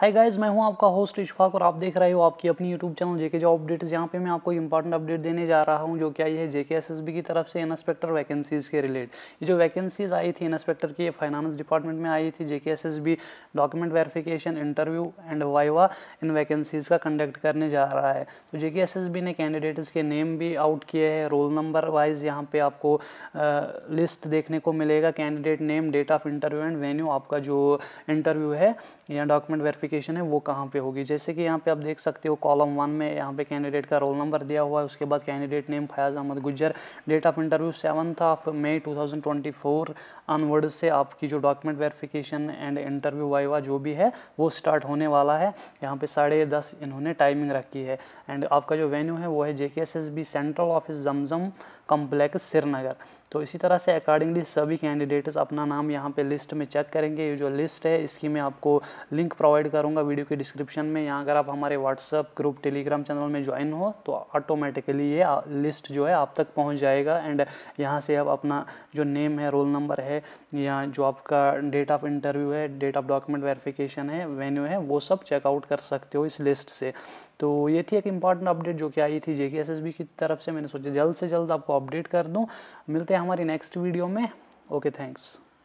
hi guys मैं हूं आपका होस्ट इशफाक और आप देख रहे हो आपकी अपनी YouTube channel JK job updates यहां पे मैं आपको इंपॉर्टेंट अपडेट देने जा रहा हूं जो कि आई है जेके एसएसबी की तरफ से इंस्पेक्टर वैकेंसीज़ के रिलेट ये जो वैकेंसीज़ आई थी इंस्पेक्टर की फाइनेंस डिपार्टमेंट में आई थी JK S document verification interview and viva in vacancies का कंडक्ट करने जा रहा है तो जेके एसएसबी ने कैंडिडेट्स के नेम भी आउट किए हैं रोल नंबर वाइज यहाँ पर आपको लिस्ट देखने को मिलेगा candidate name date of interview and venue आपका जो इंटरव्यू है या डॉक्यूमेंट वेरीफिक वेरिफिकेशन है वो कहाँ पे होगी जैसे कि यहाँ पे आप देख सकते हो कॉलम वन में यहाँ पे कैंडिडेट का रोल नंबर दिया हुआ है उसके बाद candidate name Fayaz Ahmad Gujjar date of interview seventh of May to onward से आपकी जो document verification and interview viva जो भी है वो स्टार्ट होने वाला है यहाँ पे साढ़े दस इन्होंने टाइमिंग रखी है एंड आपका जो वेन्यू है वो है J central office Zamzam complex Srinagar तो इसी तरह से अकॉर्डिंगली सभी कैंडिडेट्स अपना नाम यहाँ पे लिस्ट में चेक करेंगे ये जो लिस्ट है इसकी मैं आपको लिंक प्रोवाइड करूँगा वीडियो के डिस्क्रिप्शन में यहाँ अगर आप हमारे व्हाट्सअप ग्रुप टेलीग्राम चैनल में ज्वाइन हो तो ऑटोमेटिकली ये लिस्ट जो है आप तक पहुँच जाएगा एंड यहाँ से आप अपना जो नेम है रोल नंबर है या जो आपका डेट ऑफ इंटरव्यू है डेट ऑफ डॉक्यूमेंट वेरिफिकेशन है वेन्यू है वो सब चेकआउट कर सकते हो इस लिस्ट से तो ये थी एक इम्पॉर्टेंट अपडेट जो कि आई थी जेके एस की तरफ से मैंने सोचा जल्द से जल्द आपको अपडेट कर दूँ मिलते हैं हमारी नेक्स्ट वीडियो में ओके थैंक्स